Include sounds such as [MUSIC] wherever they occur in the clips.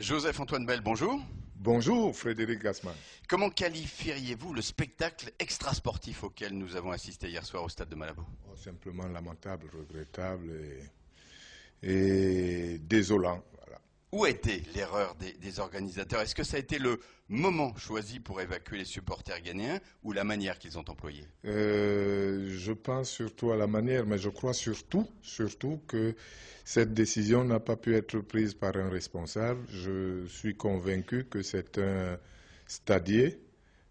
Joseph-Antoine Bell, bonjour. Bonjour Frédéric Gassman. Comment qualifieriez-vous le spectacle extrasportif auquel nous avons assisté hier soir au stade de Malabo oh, Simplement lamentable, regrettable et désolant. Où a été l'erreur des, organisateurs Est-ce que ça a été le moment choisi pour évacuer les supporters ghanéens ou la manière qu'ils ont employée euh, Je pense surtout à la manière, mais je crois surtout, surtout que cette décision n'a pas pu être prise par un responsable. Je suis convaincu que c'est un stadier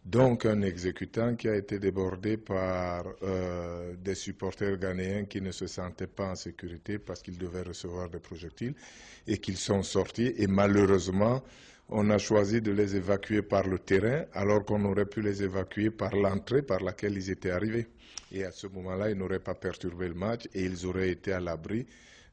donc un exécutant qui a été débordé par euh, des supporters ghanéens qui ne se sentaient pas en sécurité parce qu'ils devaient recevoir des projectiles et qu'ils sont sortis. Et malheureusement, on a choisi de les évacuer par le terrain alors qu'on aurait pu les évacuer par l'entrée par laquelle ils étaient arrivés. Et à ce moment-là, ils n'auraient pas perturbé le match et ils auraient été à l'abri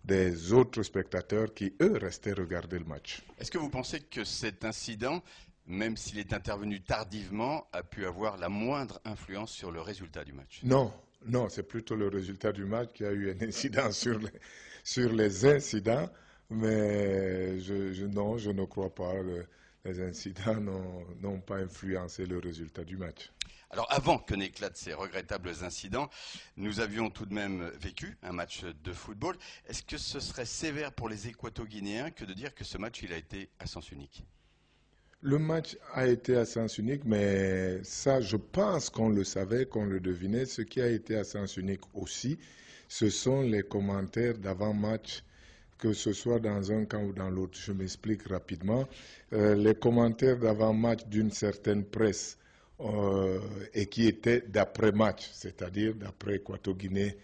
des autres spectateurs qui, eux, restaient regarder le match. Est-ce que vous pensez que cet incident même s'il est intervenu tardivement, a pu avoir la moindre influence sur le résultat du match Non, non, c'est plutôt le résultat du match qui a eu un [LAUGHS] incident sur les, incidents, mais non, je ne crois pas. que les incidents n'ont pas influencé le résultat du match. Alors avant que n'éclatent ces regrettables incidents, nous avions tout de même vécu un match de football. Est-ce que ce serait sévère pour les Équato-Guinéens que de dire que ce match il a été à sens unique le match a été à sens unique, mais ça, je pense qu'on le savait, qu'on le devinait. Ce qui a été à sens unique aussi, ce sont les commentaires d'avant-match, que ce soit dans un camp ou dans l'autre. Je m'explique rapidement. Euh, les commentaires d'avant-match d'une certaine presse euh, et qui étaient d'après-match, c'est-à-dire d'après match euh, cest à dire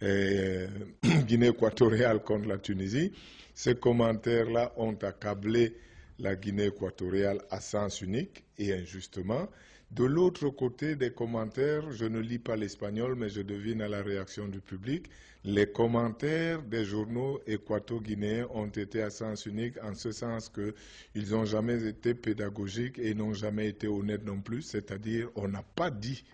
daprès [COUGHS] guinée Guinée équatoriale contre la Tunisie. Ces commentaires-là ont accablé la Guinée équatoriale à sens unique et injustement. De l'autre côté des commentaires, je ne lis pas l'espagnol, mais je devine à la réaction du public, les commentaires des journaux équato-guinéens ont été à sens unique en ce sens qu'ils n'ont jamais été pédagogiques et n'ont jamais été honnêtes non plus, c'est-à-dire on n'a pas dit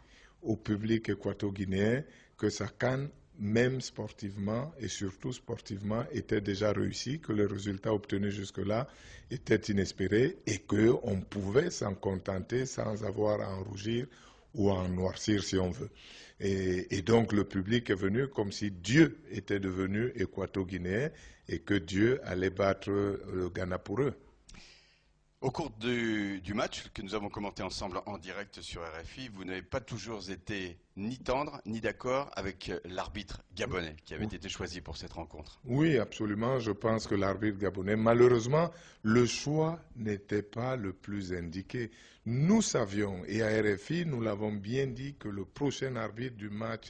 au public équato-guinéen que ça canne même sportivement et surtout sportivement, était déjà réussi, que les résultats obtenus jusque-là était inespéré et qu'on pouvait s'en contenter sans avoir à en rougir ou à en noircir si on veut. Et, donc le public est venu comme si Dieu était devenu équato-guinéen et que Dieu allait battre le euh, Ghana pour eux. Au cours du, match que nous avons commenté ensemble en direct sur RFI, vous n'avez pas toujours été ni tendre ni d'accord avec euh, l'arbitre gabonais qui avait été choisi pour cette rencontre. Oui, absolument. Je pense que l'arbitre gabonais, malheureusement, le choix n'était pas le plus indiqué. Nous savions, et à RFI, nous l'avons bien dit, que le prochain arbitre du match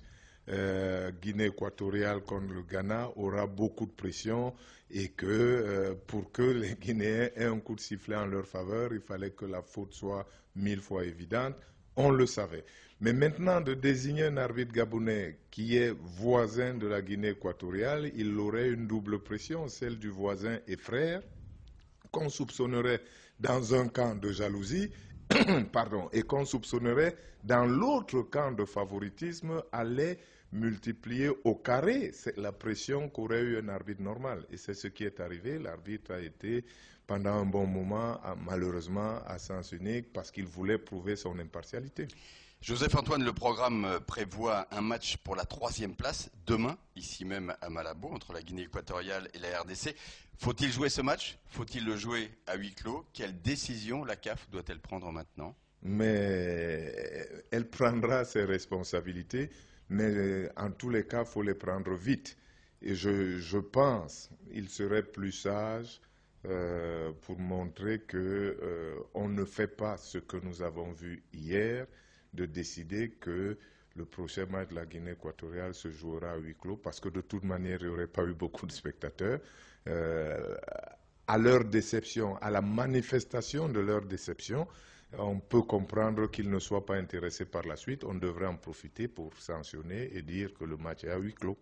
euh, Guinée équatoriale contre le Ghana aura beaucoup de pression et que euh, pour que [LAUGHS] les Guinéens aient un coup de sifflet en leur faveur, il fallait que la faute soit mille fois évidente. On le savait. Mais maintenant, de désigner un arbitre gabonais qui est voisin de la Guinée équatoriale, il aurait une double pression, celle du voisin et frère, qu'on soupçonnerait dans un camp de jalousie, [COUGHS] pardon, et qu'on soupçonnerait dans l'autre camp de favoritisme, allait multiplié au carré la pression qu'aurait eu un arbitre normal. Et c'est ce qui est arrivé. L'arbitre a été, pendant un bon moment, malheureusement, à sens unique parce qu'il voulait prouver son impartialité. Joseph-Antoine, le programme euh, prévoit un match pour la troisième place demain, ici même à Malabo, entre la Guinée équatoriale et la RDC. Faut-il jouer ce match Faut-il le jouer à huis clos Quelle décision la CAF doit-elle prendre maintenant Mais elle prendra ses responsabilités. Mais euh, en tous les cas, il faut les prendre vite. Et je, pense qu'il serait plus sage euh, pour montrer qu'on euh, ne fait pas ce que nous avons vu hier, de décider que le prochain match de la Guinée équatoriale se jouera à huis clos, parce que de toute manière, il n'y aurait pas eu beaucoup de spectateurs à leur déception, à la manifestation de leur déception, on peut comprendre qu'ils ne soient pas intéressés par la suite. On devrait en profiter pour sanctionner et dire que le match est à huis clos.